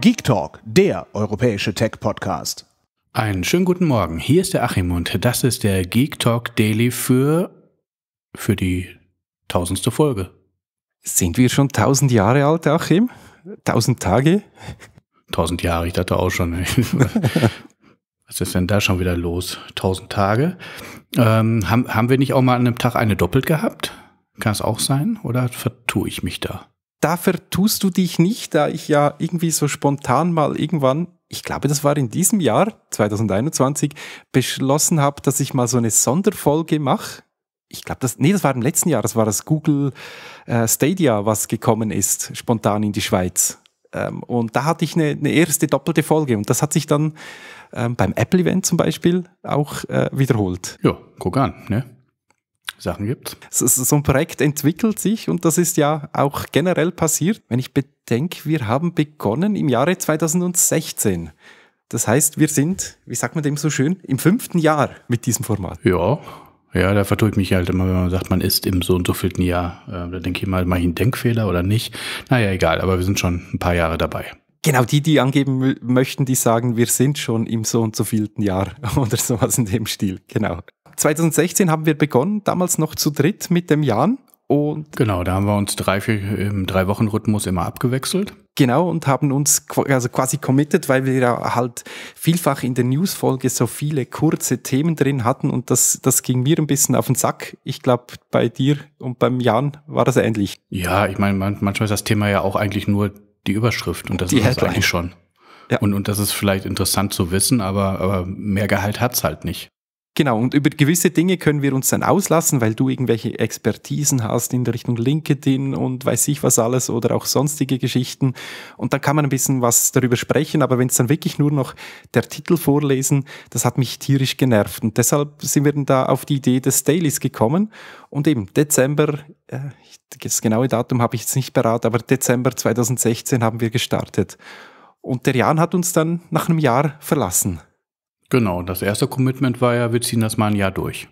Geek Talk, der europäische Tech-Podcast. Einen schönen guten Morgen. Hier ist der Achim und das ist der Geek Talk Daily für, für die tausendste Folge. Sind wir schon tausend Jahre alt, Achim? Tausend Tage? Tausend Jahre, ich dachte auch schon. Was ist denn da schon wieder los? Tausend Tage. Ähm, haben, haben wir nicht auch mal an einem Tag eine doppelt gehabt? Kann es auch sein? Oder vertue ich mich da? da vertust du dich nicht, da ich ja irgendwie so spontan mal irgendwann, ich glaube, das war in diesem Jahr, 2021, beschlossen habe, dass ich mal so eine Sonderfolge mache. Ich glaube, das, nee, das war im letzten Jahr, das war das Google äh, Stadia, was gekommen ist, spontan in die Schweiz. Ähm, und da hatte ich eine, eine, erste doppelte Folge und das hat sich dann ähm, beim Apple-Event zum Beispiel auch äh, wiederholt. Ja, guck an, ne? Sachen gibt. So ein Projekt entwickelt sich und das ist ja auch generell passiert. Wenn ich bedenke, wir haben begonnen im Jahre 2016. Das heißt, wir sind, wie sagt man dem so schön, im fünften Jahr mit diesem Format. Ja, ja, da vertue ich mich halt immer, wenn man sagt, man ist im so und so vielten Jahr. Äh, da denke ich mal, mache ich einen Denkfehler oder nicht. Naja, egal, aber wir sind schon ein paar Jahre dabei. Genau, die, die angeben möchten, die sagen, wir sind schon im so und so vielten Jahr oder sowas in dem Stil. Genau. 2016 haben wir begonnen, damals noch zu dritt mit dem Jan. Und genau, da haben wir uns drei, vier, im Drei-Wochen-Rhythmus immer abgewechselt. Genau, und haben uns also quasi committed, weil wir ja halt vielfach in der Newsfolge so viele kurze Themen drin hatten und das, das ging mir ein bisschen auf den Sack. Ich glaube, bei dir und beim Jan war das ähnlich. Ja, ich meine, manchmal ist das Thema ja auch eigentlich nur die Überschrift und das die ist Headline. eigentlich schon. Ja. Und, und das ist vielleicht interessant zu wissen, aber, aber mehr Gehalt hat es halt nicht. Genau, und über gewisse Dinge können wir uns dann auslassen, weil du irgendwelche Expertisen hast in Richtung LinkedIn und weiß ich was alles oder auch sonstige Geschichten. Und dann kann man ein bisschen was darüber sprechen, aber wenn es dann wirklich nur noch der Titel vorlesen, das hat mich tierisch genervt. Und deshalb sind wir dann da auf die Idee des Dailies gekommen. Und eben Dezember, äh, das genaue Datum habe ich jetzt nicht beraten, aber Dezember 2016 haben wir gestartet. Und der Jan hat uns dann nach einem Jahr verlassen. Genau, das erste Commitment war ja, wir ziehen das mal ein Jahr durch.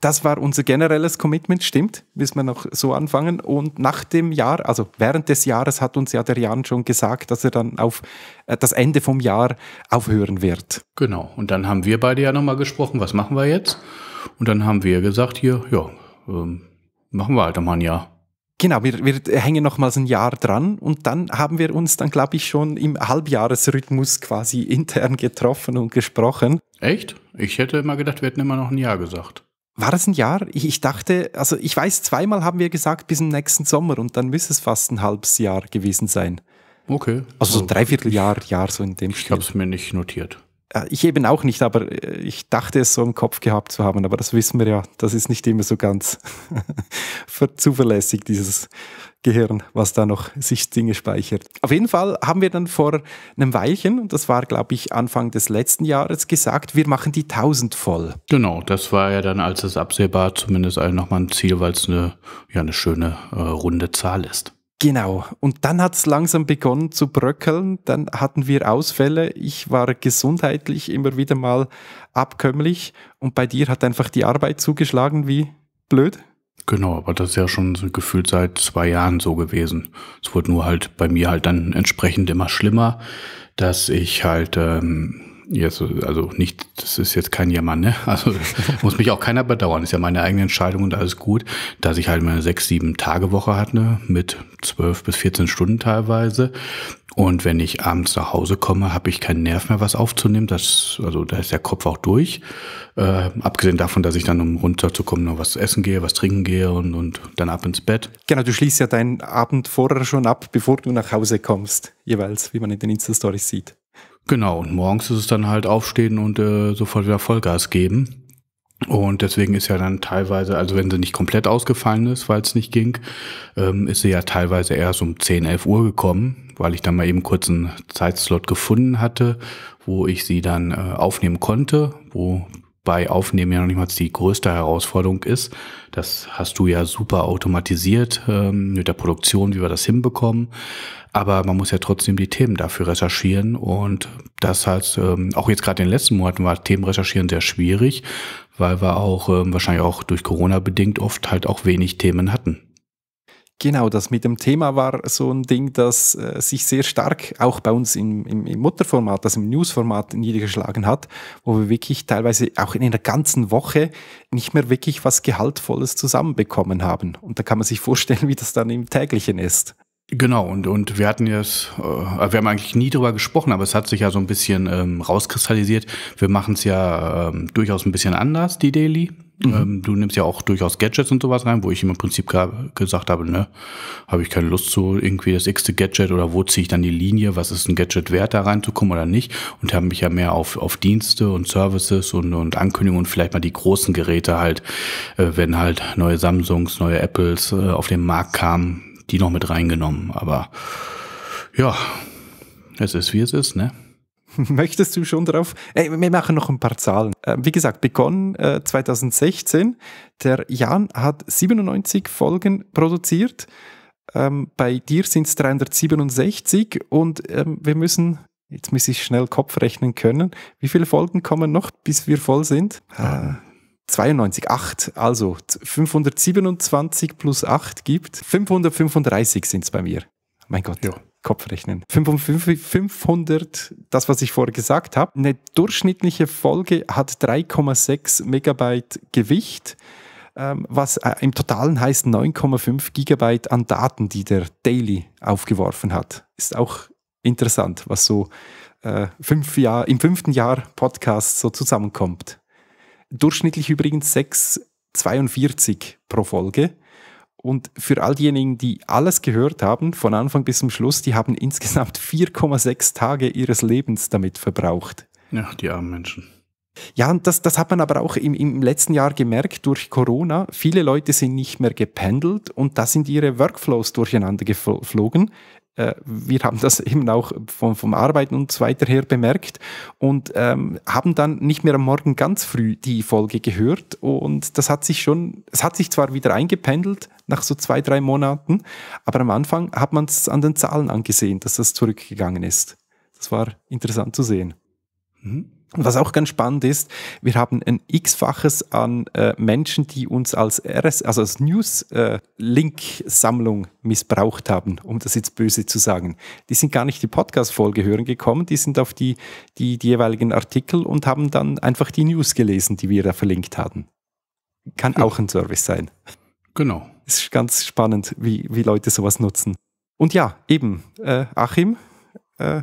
Das war unser generelles Commitment, stimmt, müssen wir noch so anfangen. Und nach dem Jahr, also während des Jahres, hat uns ja der Jan schon gesagt, dass er dann auf äh, das Ende vom Jahr aufhören wird. Genau, und dann haben wir beide ja nochmal gesprochen, was machen wir jetzt? Und dann haben wir gesagt, hier, ja, ähm, machen wir halt nochmal ein Jahr. Genau, wir, wir hängen nochmals ein Jahr dran und dann haben wir uns dann, glaube ich, schon im Halbjahresrhythmus quasi intern getroffen und gesprochen. Echt? Ich hätte immer gedacht, wir hätten immer noch ein Jahr gesagt. War das ein Jahr? Ich dachte, also ich weiß, zweimal haben wir gesagt, bis zum nächsten Sommer und dann müsste es fast ein halbes Jahr gewesen sein. Okay. Also so ein also Dreivierteljahr, Jahr so in dem Stil. Ich habe es mir nicht notiert ich eben auch nicht, aber äh, ich dachte es so im Kopf gehabt zu haben. Aber das wissen wir ja, das ist nicht immer so ganz zuverlässig, dieses Gehirn, was da noch sich Dinge speichert. Auf jeden Fall haben wir dann vor einem Weilchen, und das war, glaube ich, Anfang des letzten Jahres, gesagt, wir machen die 1000 voll. Genau, das war ja dann, als es absehbar zumindest nochmal ein Ziel, weil es eine, ja, eine schöne äh, runde Zahl ist. Genau. Und dann hat es langsam begonnen zu bröckeln. Dann hatten wir Ausfälle. Ich war gesundheitlich immer wieder mal abkömmlich. Und bei dir hat einfach die Arbeit zugeschlagen wie blöd. Genau, aber das ist ja schon so gefühlt seit zwei Jahren so gewesen. Es wurde nur halt bei mir halt dann entsprechend immer schlimmer, dass ich halt ähm, ja, Jetzt, also nicht, das ist jetzt kein Jammern, ne? Also muss mich auch keiner bedauern. Ist ja meine eigene Entscheidung und alles gut. Dass ich halt meine sechs, sieben Tage Woche hatte, mit zwölf bis 14 Stunden teilweise. Und wenn ich abends nach Hause komme, habe ich keinen Nerv mehr, was aufzunehmen. Das, also da ist der Kopf auch durch. Äh, abgesehen davon, dass ich dann, um runterzukommen, noch was essen gehe, was trinken gehe und, und dann ab ins Bett. Genau, du schließt ja deinen Abend vorher schon ab, bevor du nach Hause kommst, jeweils, wie man in den Insta-Stories sieht. Genau, und morgens ist es dann halt aufstehen und äh, sofort wieder Vollgas geben. Und deswegen ist ja dann teilweise, also wenn sie nicht komplett ausgefallen ist, weil es nicht ging, ähm, ist sie ja teilweise erst um 10, 11 Uhr gekommen, weil ich dann mal eben kurz einen Zeitslot gefunden hatte, wo ich sie dann äh, aufnehmen konnte, wo bei Aufnehmen ja noch nicht mal die größte Herausforderung ist. Das hast du ja super automatisiert ähm, mit der Produktion, wie wir das hinbekommen. Aber man muss ja trotzdem die Themen dafür recherchieren und das heißt, halt, ähm, auch jetzt gerade in den letzten Monaten war Themen recherchieren sehr schwierig, weil wir auch ähm, wahrscheinlich auch durch Corona bedingt oft halt auch wenig Themen hatten. Genau, das mit dem Thema war so ein Ding, das äh, sich sehr stark auch bei uns im, im, im Mutterformat, also im Newsformat niedergeschlagen hat, wo wir wirklich teilweise auch in einer ganzen Woche nicht mehr wirklich was Gehaltvolles zusammenbekommen haben. Und da kann man sich vorstellen, wie das dann im täglichen ist. Genau, und, und wir hatten jetzt, äh, wir haben eigentlich nie drüber gesprochen, aber es hat sich ja so ein bisschen ähm, rauskristallisiert. Wir machen es ja ähm, durchaus ein bisschen anders, die Daily. Mhm. Ähm, du nimmst ja auch durchaus Gadgets und sowas rein, wo ich im Prinzip gesagt habe, ne, habe ich keine Lust zu irgendwie das x-te Gadget oder wo ziehe ich dann die Linie, was ist ein Gadget wert, da reinzukommen oder nicht und haben mich ja mehr auf, auf Dienste und Services und, und Ankündigungen vielleicht mal die großen Geräte halt, äh, wenn halt neue Samsungs, neue Apples äh, auf den Markt kamen, die noch mit reingenommen. Aber ja, es ist wie es ist, ne? Möchtest du schon darauf? Ey, wir machen noch ein paar Zahlen. Äh, wie gesagt, begonnen äh, 2016. Der Jan hat 97 Folgen produziert. Ähm, bei dir sind es 367 und ähm, wir müssen, jetzt muss ich schnell Kopf rechnen können. Wie viele Folgen kommen noch, bis wir voll sind? Äh, 92, 8, also 527 plus 8 gibt 535 sind es bei mir. Mein Gott. Ja. Kopfrechnen. 500, das, was ich vorher gesagt habe. Eine durchschnittliche Folge hat 3,6 Megabyte Gewicht, ähm, was äh, im Totalen heißt 9,5 Gigabyte an Daten, die der Daily aufgeworfen hat. Ist auch interessant, was so äh, fünf Jahr, im fünften Jahr Podcast so zusammenkommt. Durchschnittlich übrigens 6,42 pro Folge. Und für all diejenigen, die alles gehört haben, von Anfang bis zum Schluss, die haben insgesamt 4,6 Tage ihres Lebens damit verbraucht. Ja, die armen Menschen. Ja, und das, das hat man aber auch im, im letzten Jahr gemerkt durch Corona. Viele Leute sind nicht mehr gependelt und da sind ihre Workflows durcheinander geflogen. Äh, wir haben das eben auch vom, vom, Arbeiten und so weiter her bemerkt und ähm, haben dann nicht mehr am Morgen ganz früh die Folge gehört. Und das hat sich schon, es hat sich zwar wieder eingependelt nach so zwei, drei Monaten, aber am Anfang hat man es an den Zahlen angesehen, dass das zurückgegangen ist. Das war interessant zu sehen. Mhm. Was auch ganz spannend ist, wir haben ein x-faches an äh, Menschen, die uns als RS, also als News-Link-Sammlung äh, missbraucht haben, um das jetzt böse zu sagen. Die sind gar nicht die Podcast-Folge hören gekommen, die sind auf die, die, die, jeweiligen Artikel und haben dann einfach die News gelesen, die wir da verlinkt hatten. Kann ja. auch ein Service sein. Genau. Es ist ganz spannend, wie, wie Leute sowas nutzen. Und ja, eben, äh, Achim, äh,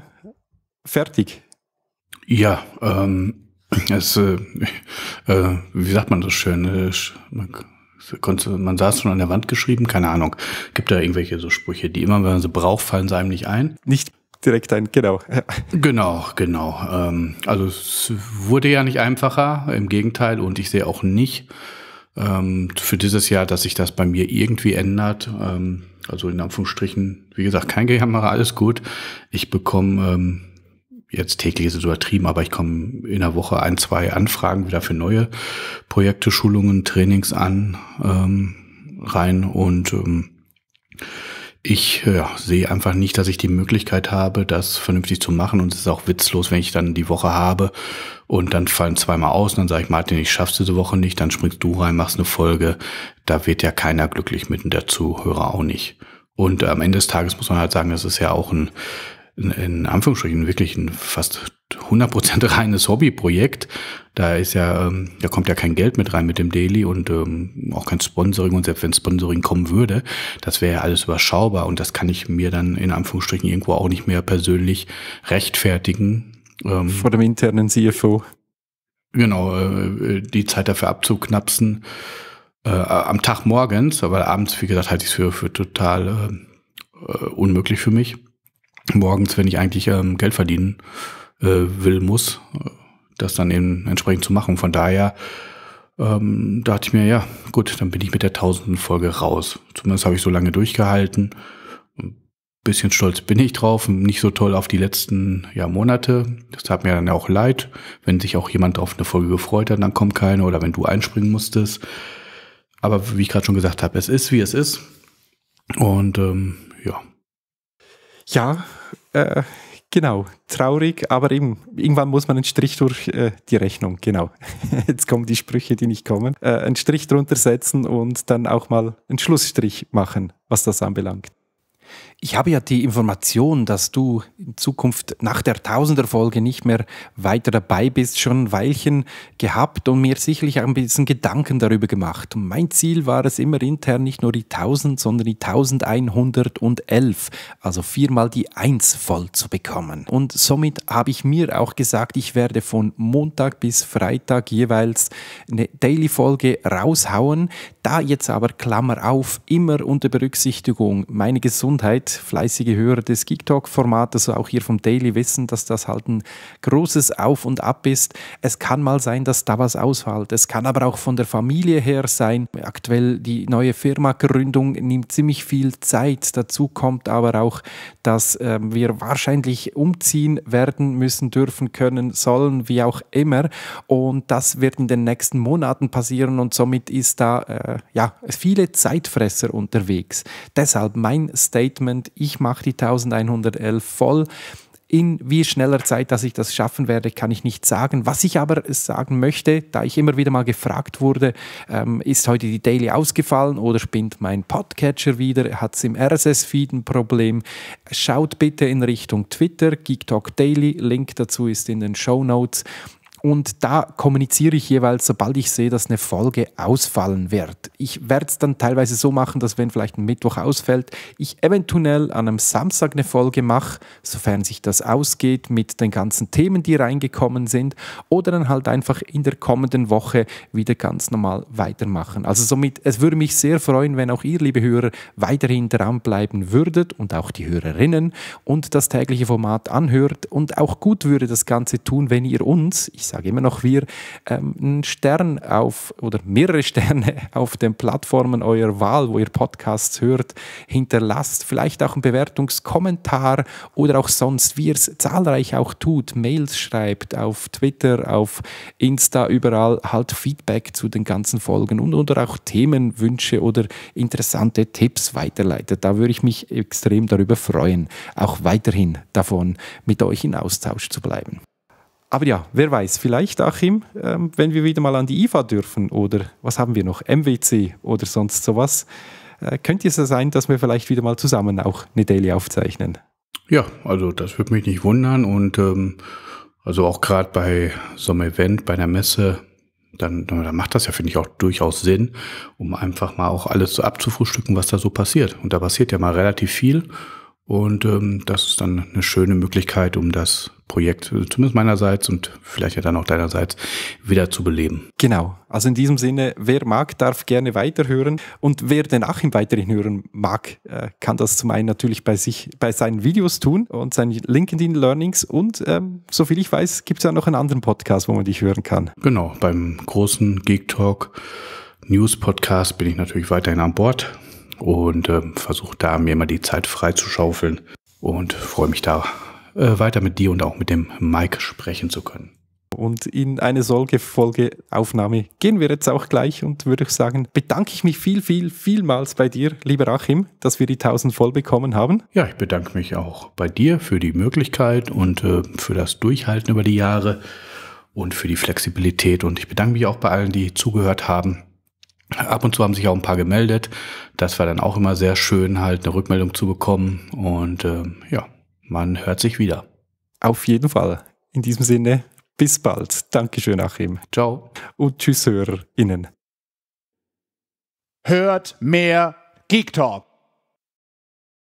fertig. Ja, ähm, es, äh, äh, wie sagt man das schön? Äh, man, konnte, man saß schon an der Wand geschrieben, keine Ahnung. Gibt da irgendwelche so Sprüche, die immer, wenn man sie braucht, fallen sie einem nicht ein? Nicht direkt ein, genau. genau, genau. Ähm, also es wurde ja nicht einfacher, im Gegenteil, und ich sehe auch nicht ähm, für dieses Jahr, dass sich das bei mir irgendwie ändert. Ähm, also in Anführungsstrichen, wie gesagt, kein Gejammer, alles gut. Ich bekomme ähm, jetzt täglich ist es übertrieben, aber ich komme in der Woche ein, zwei Anfragen wieder für neue Projekte, Schulungen, Trainings an ähm, rein und ähm, ich äh, ja, sehe einfach nicht, dass ich die Möglichkeit habe, das vernünftig zu machen. Und es ist auch witzlos, wenn ich dann die Woche habe und dann fallen zweimal aus und dann sage ich, Martin, ich schaff's diese Woche nicht, dann springst du rein, machst eine Folge. Da wird ja keiner glücklich mit und der Zuhörer auch nicht. Und am Ende des Tages muss man halt sagen, das ist ja auch ein in, Anführungsstrichen wirklich ein fast 100% reines Hobbyprojekt. Da ist ja, ähm, da kommt ja kein Geld mit rein mit dem Daily und ähm, auch kein Sponsoring. Und selbst wenn Sponsoring kommen würde, das wäre ja alles überschaubar. Und das kann ich mir dann in Anführungsstrichen irgendwo auch nicht mehr persönlich rechtfertigen. Ähm, Vor dem internen CFO. Genau, äh, äh, die Zeit dafür abzuknapsen. Äh, am Tag morgens, aber abends, wie gesagt, halte ich es für, für total äh, äh unmöglich für mich morgens, wenn ich eigentlich ähm, Geld verdienen äh, will, muss, das dann eben entsprechend zu machen. Von daher ähm, dachte ich mir, ja, gut, dann bin ich mit der tausenden Folge raus. Zumindest habe ich so lange durchgehalten. Ein bisschen stolz bin ich drauf, nicht so toll auf die letzten ja, Monate. Das tat mir dann auch leid, wenn sich auch jemand auf eine Folge gefreut hat, dann kommt keine oder wenn du einspringen musstest. Aber wie ich gerade schon gesagt habe, es ist, wie es ist. Und ähm, ja, ja, äh, genau, traurig, aber eben, irgendwann muss man einen Strich durch äh, die Rechnung, genau. Jetzt kommen die Sprüche, die nicht kommen. Äh, einen Strich drunter setzen und dann auch mal einen Schlussstrich machen, was das anbelangt. Ich habe ja die Information, dass du in Zukunft nach der Tausender-Folge nicht mehr weiter dabei bist, schon ein Weilchen gehabt und mir sicherlich ein bisschen Gedanken darüber gemacht. Und mein Ziel war es immer intern nicht nur die 1000, sondern die 1111, also viermal die 1 voll zu bekommen. Und somit habe ich mir auch gesagt, ich werde von Montag bis Freitag jeweils eine Daily-Folge raushauen. Da jetzt aber, Klammer auf, immer unter Berücksichtigung meine Gesundheit fleißige Hörer des Geek Talk-Formates, also auch hier vom Daily, wissen, dass das halt ein großes Auf und Ab ist. Es kann mal sein, dass da was ausfällt. Es kann aber auch von der Familie her sein. Aktuell die neue Firma-Gründung nimmt ziemlich viel Zeit. Dazu kommt aber auch, dass äh, wir wahrscheinlich umziehen werden müssen, dürfen, können, sollen, wie auch immer. Und das wird in den nächsten Monaten passieren und somit ist da äh, ja, viele Zeitfresser unterwegs. Deshalb mein Statement Commitment, ich mache die 1111 voll. In wie schneller Zeit, dass ich das schaffen werde, kann ich nicht sagen. Was ich aber sagen möchte, da ich immer wieder mal gefragt wurde, ähm, ist heute die Daily ausgefallen oder spinnt mein Podcatcher wieder? Hat es im RSS-Feed ein Problem? Schaut bitte in Richtung Twitter, GeekTalk Daily. Link dazu ist in den Show Notes. Und da kommuniziere ich jeweils, sobald ich sehe, dass eine Folge ausfallen wird. Ich werde es dann teilweise so machen, dass wenn vielleicht ein Mittwoch ausfällt, ich eventuell an einem Samstag eine Folge mache, sofern sich das ausgeht mit den ganzen Themen, die reingekommen sind, oder dann halt einfach in der kommenden Woche wieder ganz normal weitermachen. Also somit, es würde mich sehr freuen, wenn auch ihr, liebe Hörer, weiterhin dranbleiben würdet und auch die Hörerinnen und das tägliche Format anhört und auch gut würde das Ganze tun, wenn ihr uns, ich sage immer noch wir, ähm, einen Stern auf oder mehrere Sterne auf den Plattformen eurer Wahl, wo ihr Podcasts hört, hinterlasst. Vielleicht auch einen Bewertungskommentar oder auch sonst, wie ihr es zahlreich auch tut, Mails schreibt, auf Twitter, auf Insta, überall halt Feedback zu den ganzen Folgen und oder auch Themenwünsche oder interessante Tipps weiterleitet. Da würde ich mich extrem darüber freuen, auch weiterhin davon mit euch in Austausch zu bleiben. Aber ja, wer weiß, vielleicht, Achim, ähm, wenn wir wieder mal an die IFA dürfen oder was haben wir noch, MWC oder sonst sowas, äh, könnte es ja sein, dass wir vielleicht wieder mal zusammen auch eine Daily aufzeichnen. Ja, also das würde mich nicht wundern und ähm, also auch gerade bei so einem Event, bei einer Messe, dann, dann macht das ja, finde ich, auch durchaus Sinn, um einfach mal auch alles so abzufrühstücken, was da so passiert. Und da passiert ja mal relativ viel. Und ähm, das ist dann eine schöne Möglichkeit, um das Projekt, äh, zumindest meinerseits und vielleicht ja dann auch deinerseits, wieder zu beleben. Genau. Also in diesem Sinne, wer mag, darf gerne weiterhören. Und wer den Achim weiterhin hören mag, äh, kann das zum einen natürlich bei sich, bei seinen Videos tun und seinen LinkedIn Learnings. Und ähm, soviel ich weiß, gibt es ja noch einen anderen Podcast, wo man dich hören kann. Genau. Beim großen Geek Talk News Podcast bin ich natürlich weiterhin an Bord und äh, versuche da mir mal die Zeit freizuschaufeln und freue mich da äh, weiter mit dir und auch mit dem Mike sprechen zu können. Und in eine solche Folgeaufnahme gehen wir jetzt auch gleich und würde ich sagen, bedanke ich mich viel, viel, vielmals bei dir, lieber Achim, dass wir die 1000 voll bekommen haben. Ja, ich bedanke mich auch bei dir für die Möglichkeit und äh, für das Durchhalten über die Jahre und für die Flexibilität. Und ich bedanke mich auch bei allen, die zugehört haben. Ab und zu haben sich auch ein paar gemeldet. Das war dann auch immer sehr schön, halt eine Rückmeldung zu bekommen. Und äh, ja, man hört sich wieder. Auf jeden Fall. In diesem Sinne, bis bald. Dankeschön, Achim. Ciao. Und tschüss, HörerInnen. Hört mehr Geek Talk.